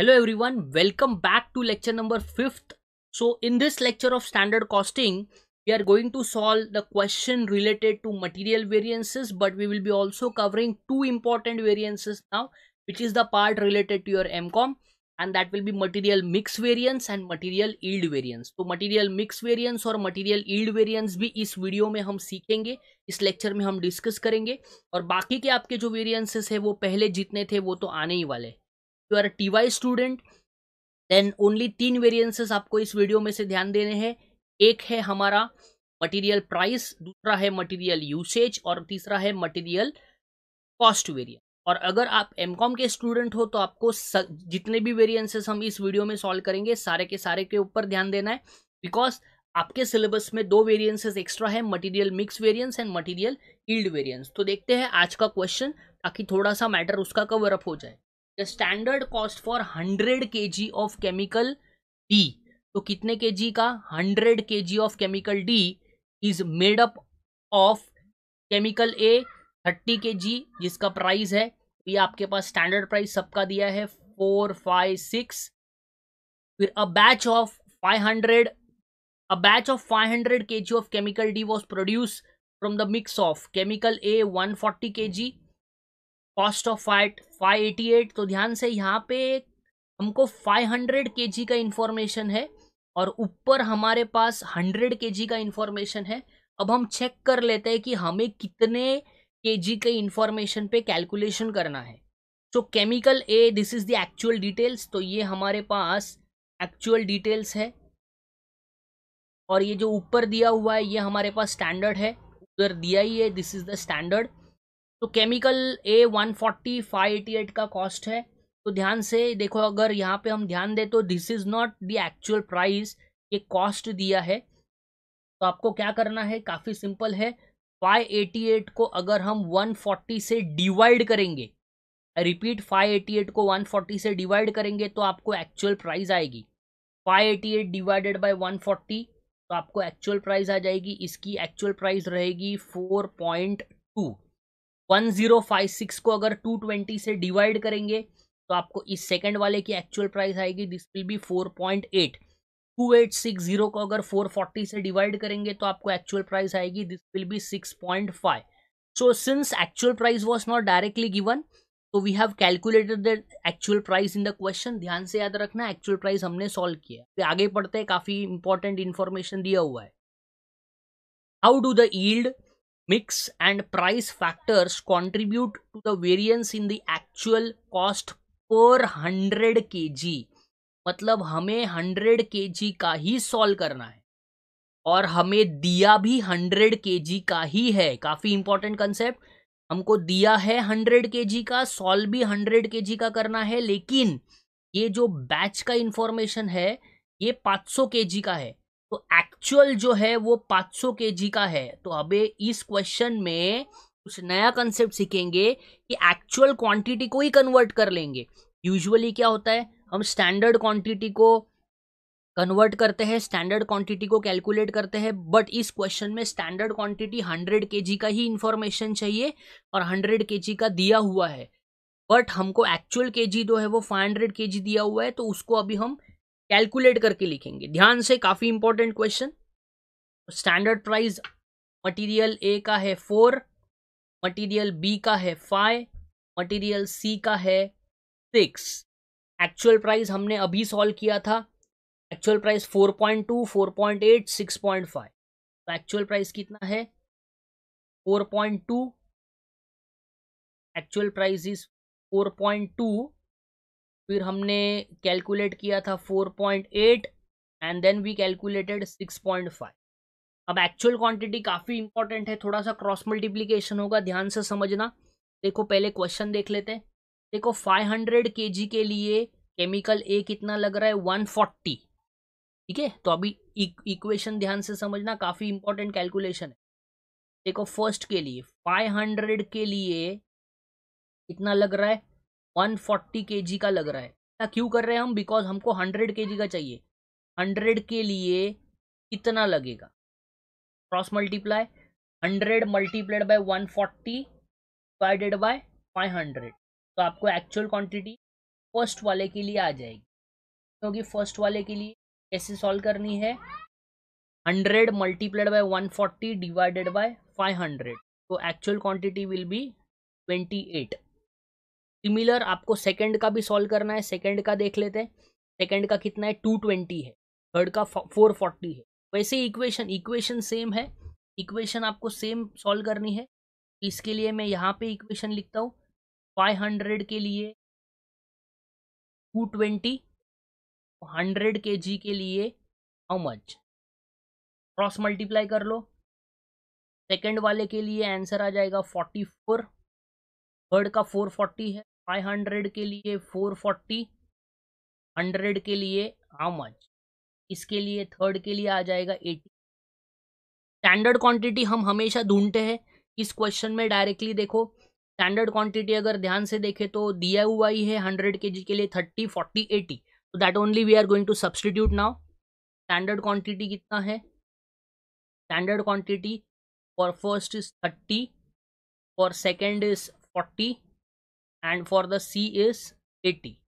Hello everyone welcome back to lecture number fifth so in this lecture of standard costing we are going to solve the question related to material variances but we will be also covering two important variances now which is the part related to your MCom and that will be material mix variance and material yield variance तो material mix variance और material yield variance भी इस video में हम सीखेंगे इस lecture में हम डिस्कस करेंगे और बाकी के आपके जो वेरियंसेस है वो पहले जितने थे वो तो आने ही वाले हैं you are a T Y student then only तीन वेरियंसेस आपको इस वीडियो में से ध्यान देने हैं एक है हमारा मटेरियल प्राइस दूसरा है मटेरियल यूसेज और तीसरा है मटेरियल कॉस्ट वेरियंस और अगर आप एम कॉम के स्टूडेंट हो तो आपको स, जितने भी वेरियंसेस हम इस वीडियो में सॉल्व करेंगे सारे के सारे के ऊपर ध्यान देना है बिकॉज आपके सिलेबस में दो वेरियंसेस एक्स्ट्रा है material mix variance and material yield variance तो देखते हैं आज का क्वेश्चन ताकि थोड़ा सा मैटर उसका कवर अप हो जाए the standard cost for hundred K G of chemical D तो कितने के जी का hundred K G of chemical D is made up of chemical A thirty K G जिसका प्राइस है ये आपके पास स्टैंडर्ड प्राइस सबका दिया है फोर फाइव सिक्स फिर a batch of five hundred a batch of five hundred K G of chemical D was produce from the mix of chemical A one forty K G cost of fight eight तो ध्यान से यहाँ पे हमको five hundred K जी का information है और ऊपर हमारे पास हंड्रेड के जी का इंफॉर्मेशन है अब हम चेक कर लेते हैं कि हमें कितने के जी के इंफॉर्मेशन पे कैलकुलेशन करना है so chemical A this is the actual details तो ये हमारे पास एक्चुअल डिटेल्स है और ये जो ऊपर दिया हुआ है ये हमारे पास स्टैंडर्ड है उधर दिया ही है दिस इज़ द स्टैंडर्ड तो chemical A one forty five eighty eight का कॉस्ट है तो ध्यान से देखो अगर यहाँ पे हम ध्यान दें तो this is not the actual price ये कॉस्ट दिया है तो आपको क्या करना है काफ़ी सिंपल है फाइव एटी एट को अगर हम वन फोर्टी से डिवाइड करेंगे रिपीट फाइव एटी एट को वन फोर्टी से डिवाइड करेंगे तो आपको एक्चुअल प्राइस आएगी five eighty eight divided by one forty तो आपको एक्चुअल प्राइस आ जाएगी इसकी एक्चुअल प्राइस रहेगी फोर पॉइंट टू 1056 को अगर 220 से डिवाइड करेंगे तो आपको इस सेकंड वाले की एक्चुअल प्राइस आएगी दिस विल बी 4.8 2860 को अगर 440 से डिवाइड करेंगे तो आपको एक्चुअल प्राइस आएगी this will be 6.5 so since actual price was not directly given तो we have calculated the actual price in the question ध्यान से याद रखना एक्चुअल प्राइस हमने सॉल्व किया तो आगे पढ़ते हैं काफ़ी इंपॉर्टेंट इन्फॉर्मेशन दिया हुआ है how do the yield mix and price factors contribute to the variance in the actual cost पर हंड्रेड के जी मतलब हमें हंड्रेड के जी का ही सॉल्व करना है और हमें दिया भी हंड्रेड के जी का ही है काफ़ी इंपॉर्टेंट कंसेप्ट हमको दिया है हंड्रेड के जी का सॉल्व भी हंड्रेड के जी का करना है लेकिन ये जो बैच का इंफॉर्मेशन है ये पाँच सौ के जी का है तो एक्चुअल जो है वो 500 सौ के जी का है तो अबे इस क्वेश्चन में कुछ नया कंसेप्ट सीखेंगे कि एक्चुअल क्वांटिटी को ही कन्वर्ट कर लेंगे यूजुअली क्या होता है हम स्टैंडर्ड क्वांटिटी को कन्वर्ट करते हैं स्टैंडर्ड क्वांटिटी को कैलकुलेट करते हैं बट इस क्वेश्चन में स्टैंडर्ड क्वांटिटी 100 के का ही इंफॉर्मेशन चाहिए और 100 के का दिया हुआ है बट हमको एक्चुअल के जो है वो 500 के दिया हुआ है तो उसको अभी हम कैलकुलेट करके लिखेंगे ध्यान से काफ़ी important question standard price material A का है फोर मटेरियल बी का है फाइव मटेरियल सी का है सिक्स एक्चुअल प्राइस हमने अभी सॉल्व किया था actual price four point two four point eight six point five तो एक्चुअल प्राइस कितना है four point two actual price is four point two फिर हमने कैलकुलेट किया था four point eight and then we calculated six point five अब actual quantity काफ़ी important है थोड़ा सा क्रॉस मल्टीप्लीकेशन होगा ध्यान से समझना देखो पहले क्वेश्चन देख लेते हैं देखो 500 हंड्रेड के जी के लिए केमिकल ए कितना लग रहा है 140 ठीक है तो अभी इक्वेशन e- ध्यान से समझना काफ़ी इंपॉर्टेंट कैलकुलेशन है देखो फर्स्ट के लिए 500 के लिए कितना लग रहा है वन फोर्टी के जी का लग रहा है ऐसा क्यों कर रहे हैं हम बिकॉज हमको हंड्रेड के जी का चाहिए हंड्रेड के लिए कितना लगेगा cross multiply hundred multiplied by one forty divided by five hundred तो आपको एक्चुअल क्वांटिटी फर्स्ट वाले के लिए आ जाएगी क्योंकि तो फर्स्ट वाले के लिए कैसे सॉल्व करनी है hundred multiplied by one forty divided by five hundred तो actual quantity will be twenty eight similar आपको सेकंड का भी सॉल्व करना है सेकंड का देख लेते हैं सेकंड का कितना है टू ट्वेंटी है थर्ड का फोर फोर्टी है वैसे इक्वेशन इक्वेशन सेम है इक्वेशन आपको सेम सॉल्व करनी है इसके लिए मैं यहाँ पे इक्वेशन लिखता हूँ फाइव हंड्रेड के लिए टू ट्वेंटी हंड्रेड के जी के लिए हाउ मच क्रॉस मल्टीप्लाई कर लो सेकंड वाले के लिए आंसर आ जाएगा फोर्टी फोर थर्ड का फोर फोर्टी है फाइव हंड्रेड के लिए फोर फोर्टी हंड्रेड के लिए हाउ मच इसके लिए थर्ड के लिए आ जाएगा एटी स्टैंडर्ड क्वांटिटी हम हमेशा ढूंढते हैं इस क्वेश्चन में डायरेक्टली देखो स्टैंडर्ड क्वांटिटी अगर ध्यान से देखें तो दिया हुआ ही है हंड्रेड के के लिए थर्टी फोर्टी एटी तो that only we are going to substitute now standard quantity कितना है standard quantity for first is thirty for second is forty and for the C is 80.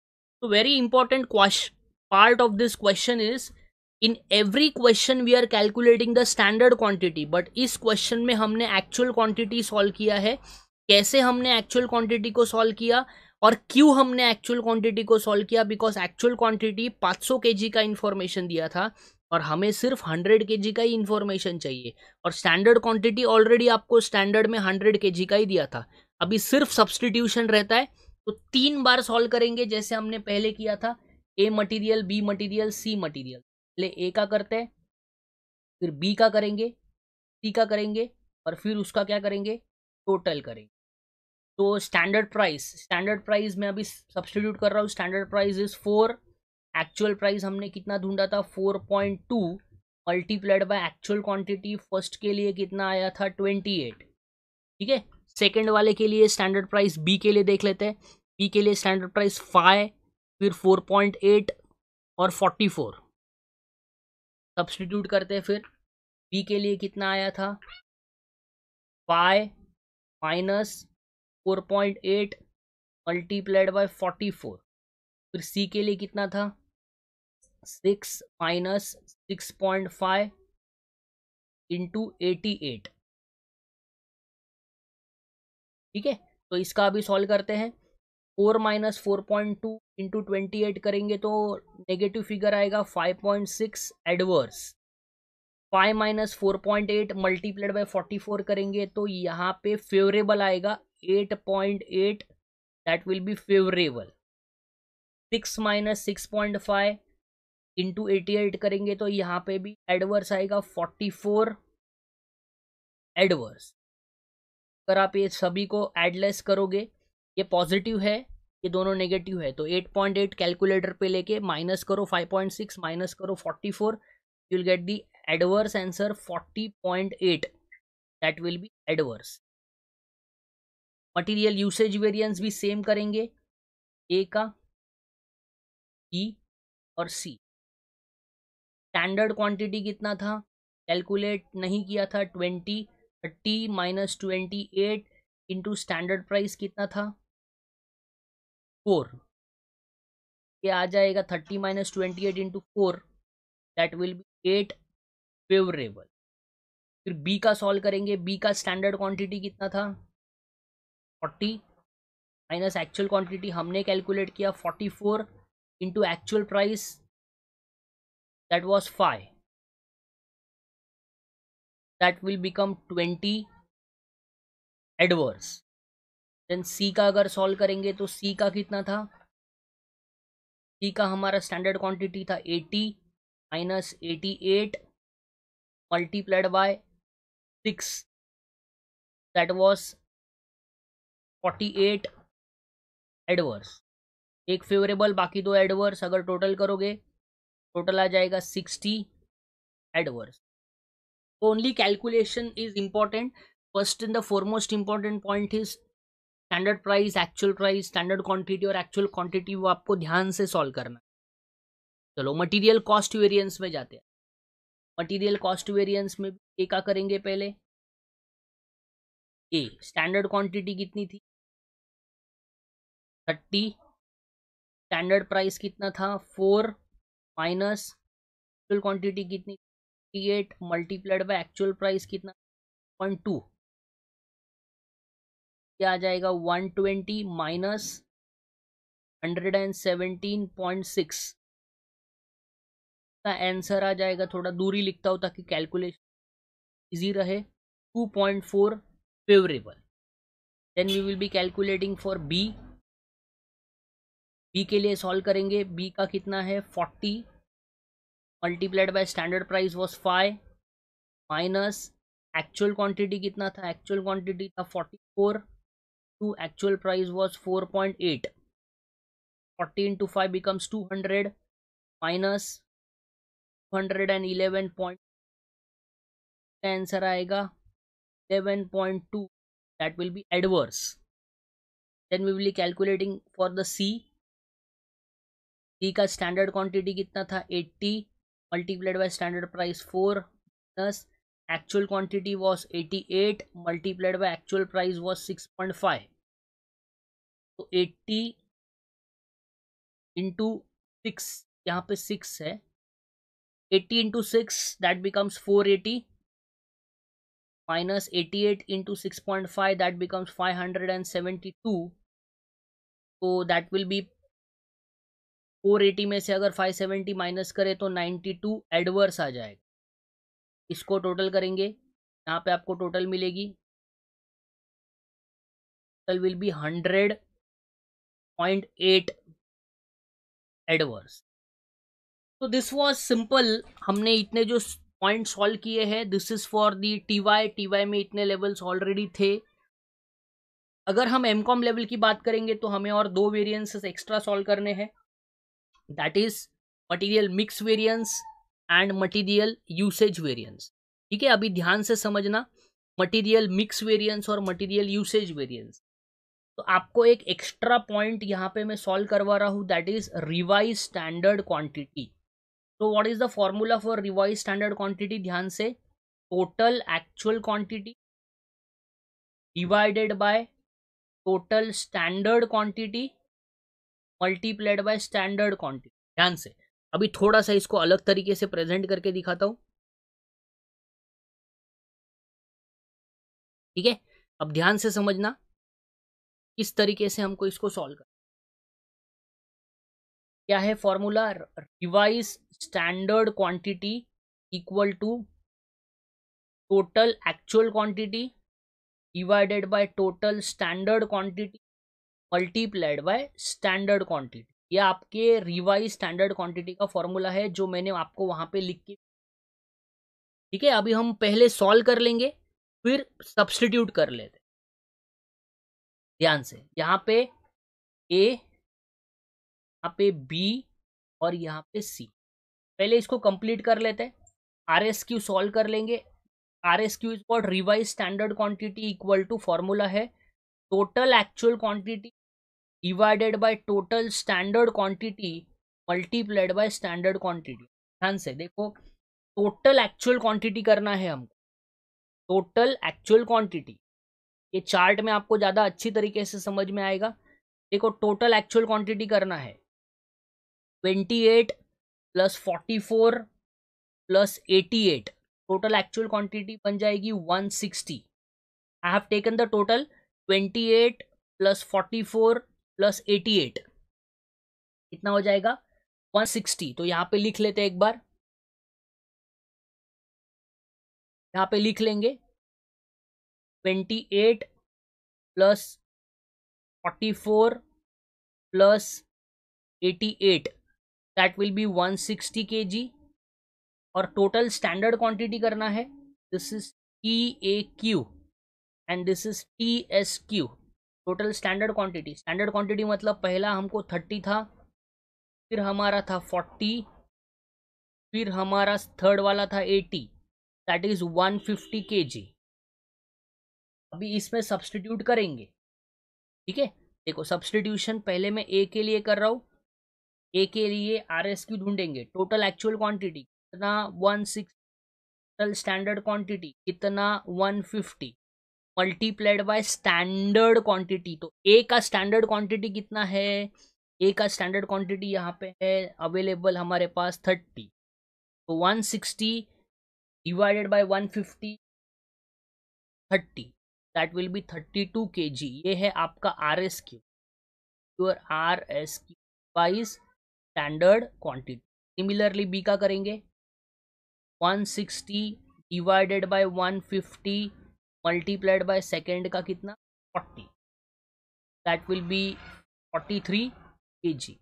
So very important question, part of this question is in every question we are calculating the standard quantity but is question mein humne actual quantity solve kiya hai कैसे हमने actual quantity को solve किया और क्यों हमने actual quantity को solve किया because actual quantity 500 सौ का इन्फॉर्मेशन दिया था और हमें सिर्फ 100 के का ही इन्फॉर्मेशन चाहिए और स्टैंडर्ड क्वांटिटी ऑलरेडी आपको स्टैंडर्ड में 100 के का ही दिया था अभी सिर्फ सब्सटीट्यूशन रहता है तो तीन बार सॉल्व करेंगे जैसे हमने पहले किया था A material B material C material पहले ए का करते हैं फिर बी का करेंगे सी का करेंगे और फिर उसका क्या करेंगे टोटल करेंगे तो स्टैंडर्ड प्राइस स्टैंडर्ड प्राइस मैं अभी सब्सटीट्यूट कर रहा हूँ standard price is four actual price हमने कितना ढूंढा था four point two multiplied by actual quantity first के लिए कितना आया था ट्वेंटी एट ठीक है सेकेंड वाले के लिए स्टैंडर्ड प्राइस बी के लिए देख लेते हैं बी के लिए स्टैंडर्ड प्राइस फाइव फिर फोर पॉइंट एट और फोर्टी फोर सब्सटीट्यूट करते हैं फिर बी के लिए कितना आया था five minus four point eight multiplied by forty four फिर सी के लिए कितना था six minus six point five into eighty eight ठीक है तो इसका भी सॉल्व करते हैं four minus four point two into twenty eight करेंगे तो नेगेटिव फिगर आएगा five point six adverse five minus four point eight multiplied by forty four करेंगे तो यहाँ पे फेवरेबल आएगा eight point eight that will be favourable six minus six point five into eighty eight करेंगे तो यहाँ पे भी एडवर्स आएगा फोर्टी फोर एडवर्स अगर आप ये सभी को एडलेस करोगे ये पॉजिटिव है ये दोनों नेगेटिव है तो 8.8 कैलकुलेटर पे लेके माइनस करो 5.6 माइनस करो 44 you will get the adverse answer 40.8 that will be adverse material usage variance भी सेम करेंगे ए का बी और सी स्टैंडर्ड क्वांटिटी कितना था कैलकुलेट नहीं किया था twenty thirty minus twenty eight into standard price कितना था फोर ये आ जाएगा thirty minus twenty eight into four that will be eight favourable फिर बी का सॉल्व करेंगे बी का स्टैंडर्ड क्वांटिटी कितना था फोर्टी माइनस एक्चुअल क्वांटिटी हमने कैलकुलेट किया forty four into actual price that was five that will become twenty adverse then C का अगर सॉल्व करेंगे तो सी का कितना था सी का हमारा स्टैंडर्ड क्वांटिटी था eighty minus eighty eight multiplied by six that was eight adverse एक फेवरेबल बाकी दो एडवर्स अगर टोटल करोगे टोटल आ जाएगा sixty adverse only calculation is important first and the foremost important point is standard price actual price standard quantity और actual quantity वो आपको ध्यान से सॉल्व करना चलो मटेरियल कॉस्ट वेरिएंस में जाते हैं मटेरियल कॉस्ट वेरिएंस में ए का करेंगे पहले ए स्टैंडर्ड क्वांटिटी कितनी थी थर्टी स्टैंडर्ड प्राइस कितना था फोर माइनस एक्चुअल क्वांटिटी कितनी forty eight multiplied by actual price कितना वन टू क्या आ जाएगा one twenty minus hundred and seventeen point six का आंसर आ जाएगा थोड़ा दूरी लिखता हूँ ताकि कैलकुलेशन इजी रहे two point four favourable then we will be calculating for B B के लिए सॉल्व करेंगे बी का कितना है forty multiplied by standard price was five minus actual quantity कितना था एक्चुअल क्वांटिटी था forty four two actual price was four point eight forty into five becomes two hundred minus two hundred and eleven point answer आएगा eleven point two that will be adverse then we will calculating for the C C का standard quantity कितना था eighty multiplied by standard price 4 plus actual quantity was 88 multiplied by actual price was 6.5 So 80 into six. यहाँ पे six है 80 into six. That becomes 480 minus 88 into 6.5 that becomes 572 so that will be four eighty में से अगर five seventy minus करें तो ninety two adverse आ जाएगा इसको टोटल करेंगे यहाँ पे आपको टोटल मिलेगी total will be hundred point eight adverse तो दिस वॉज सिंपल हमने इतने जो पॉइंट सॉल्व किए हैं this is for the T Y T Y में इतने लेवल्स ऑलरेडी थे अगर हम एम कॉम लेवल की बात करेंगे तो हमें और दो वेरिएंसेस एक्स्ट्रा सॉल्व करने हैं that is material mix variance and material usage variance ठीक है अभी ध्यान से समझना मटीरियल मिक्स वेरियंस और मटीरियल यूसेज वेरियंस तो आपको एक एक्स्ट्रा पॉइंट यहाँ पे मैं सॉल्व करवा रहा हूँ that is revise standard quantity तो what is the formula for revise standard quantity ध्यान से total actual quantity divided by total standard quantity multiplied by standard quantity ध्यान से अभी थोड़ा सा इसको अलग तरीके से प्रेजेंट करके दिखाता हूं ठीक है अब ध्यान से समझना किस तरीके से हमको इसको सॉल्व कर क्या है formula revise standard quantity equal to total actual quantity divided by total standard quantity multiplied by standard quantity ये आपके रिवाइज स्टैंडर्ड क्वांटिटी का फॉर्मूला है जो मैंने आपको वहां पे लिख के ठीक है अभी हम पहले सॉल्व कर लेंगे फिर सब्सटीट्यूट कर लेते ध्यान से यहाँ पे ए यहाँ पे बी और यहाँ पे सी पहले इसको कंप्लीट कर लेते हैं आर एस क्यू सॉल्व कर लेंगे R S Q is what revise standard quantity equal to formula है total actual quantity divided by total standard quantity multiplied by standard quantity ध्यान से देखो टोटल एक्चुअल क्वांटिटी करना है हमको टोटल एक्चुअल क्वांटिटी ये चार्ट में आपको ज़्यादा अच्छी तरीके से समझ में आएगा देखो टोटल एक्चुअल क्वांटिटी करना है twenty eight plus forty four plus eighty eight total actual quantity बन जाएगी one sixty I have taken the total twenty eight plus forty four plus eighty eight कितना हो जाएगा वन सिक्सटी तो यहां पे लिख लेते एक बार यहां पे लिख लेंगे twenty eight plus forty four plus eighty eight that will be one sixty K G और टोटल स्टैंडर्ड क्वांटिटी करना है this is T A Q and this is T S Q total standard quantity standard quantity मतलब पहला हमको thirty था फिर हमारा था फोर्टी फिर हमारा थर्ड वाला था eighty that is one fifty K G अभी इसमें सब्सटीट्यूट करेंगे ठीक है देखो सब्सटीट्यूशन पहले मैं ए के लिए कर रहा हूँ ए के लिए आर एस क्यू ढूंढेंगे टोटल एक्चुअल क्वांटिटी कितना one six total standard quantity कितना one fifty multiplied by standard quantity तो ए का स्टैंडर्ड क्वांटिटी कितना है ए का स्टैंडर्ड क्वांटिटी यहाँ पे है अवेलेबल हमारे पास थर्टी तो one sixty divided by one fifty thirty that will be thirty two K G ये है आपका R S Q your R S Q wise standard quantity similarly B का करेंगे one sixty divided by one fifty multiplied by second का कितना forty that will be forty three K G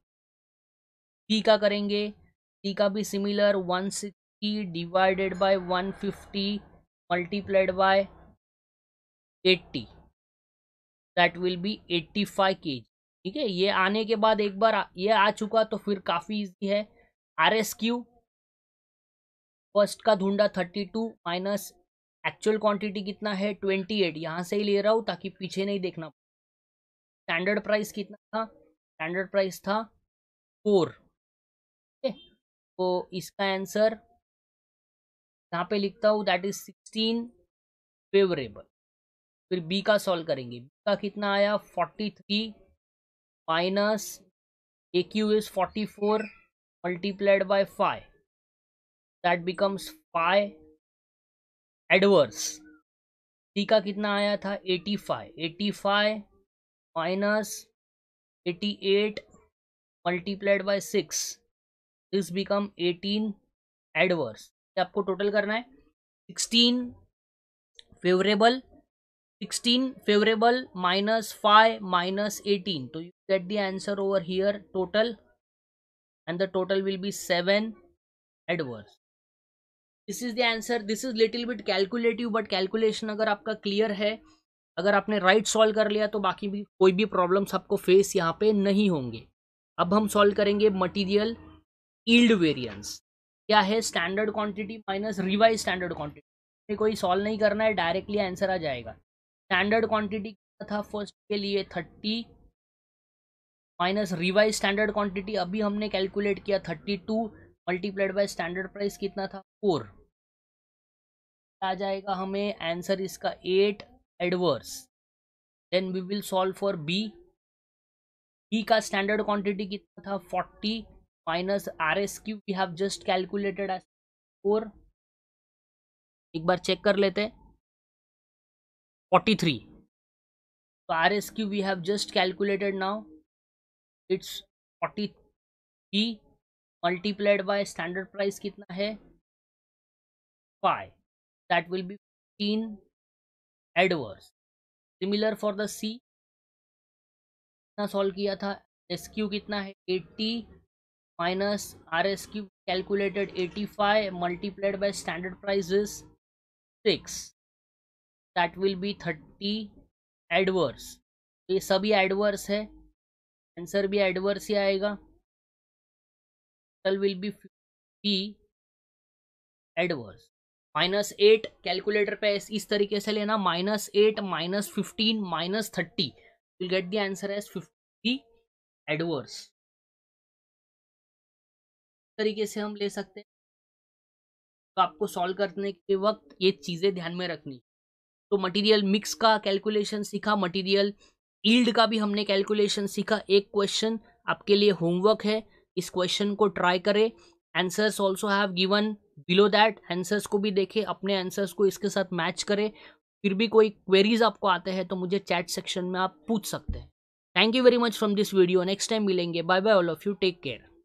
T का करेंगे T का भी similar one sixty divided by one fifty multiplied by eighty that will be eighty five K G ठीक है ये आने के बाद एक बार ये आ चुका तो फिर काफ़ी इजी है आर एस क्यू फर्स्ट का ढूंढा thirty two minus actual quantity कितना है ट्वेंटी एट यहाँ से ही ले रहा हूँ ताकि पीछे नहीं देखना स्टैंडर्ड प्राइस कितना था स्टैंडर्ड प्राइस था फोर ठीक है तो इसका आंसर यहाँ पे लिखता हूँ दैट इज सिक्सटीन फेवरेबल फिर बी का सॉल्व करेंगे बी का कितना आया forty three minus A Q is forty four multiplied by five that becomes five adverse T का कितना आया था 85 85 minus 88 multiplied by six this become 18 adverse आपको टोटल करना है 16 favourable 16 favourable minus five minus eighteen तो you get the answer over here total and the total will be 7 adverse this is the answer this is little bit calculative but calculation अगर आपका clear है अगर आपने right right solve कर लिया तो बाकी भी कोई भी प्रॉब्लम्स आपको फेस यहाँ पे नहीं होंगे अब हम सॉल्व करेंगे मटीरियल ईल्ड वेरियंस क्या है standard quantity minus revise standard quantity कोई सॉल्व नहीं करना है डायरेक्टली आंसर आ जाएगा स्टैंडर्ड क्वांटिटी क्या था फर्स्ट के लिए thirty minus revise standard quantity अभी हमने कैलकुलेट किया thirty two multiplied by standard price कितना था फोर आ जाएगा हमें आंसर इसका eight adverse then we will solve for B B का स्टैंडर्ड क्वांटिटी कितना था forty minus R S Q we have just calculated as four एक बार चेक कर लेते फोर्टी थ्री तो R S Q we have just calculated now it's forty three multiplied by standard price कितना है five that will be fifteen adverse similar for the C कितना solve किया था एस क्यू कितना है eighty minus R S Q calculated eighty five multiplied by standard price six that will be thirty adverse ये सभी adverse है answer भी adverse ही आएगा will be p adverse minus eight calculator पे इस तरीके से लेना minus eight minus fifteen minus thirty will get the answer as fifty adverse तरीके से हम ले सकते हैं तो आपको सॉल्व करने के वक्त ये चीज़ें ध्यान में रखनी तो मटेरियल मिक्स का कैलकुलेशन सीखा मटेरियल ईल्ड का भी हमने कैलकुलेशन सीखा एक क्वेश्चन आपके लिए होमवर्क है इस क्वेश्चन को ट्राई करें answers also have given below that answers को भी देखें अपने आंसर्स को इसके साथ मैच करें फिर भी कोई क्वेरीज आपको आते हैं तो मुझे चैट सेक्शन में आप पूछ सकते हैं thank you very much from this video next time मिलेंगे bye bye all of you take care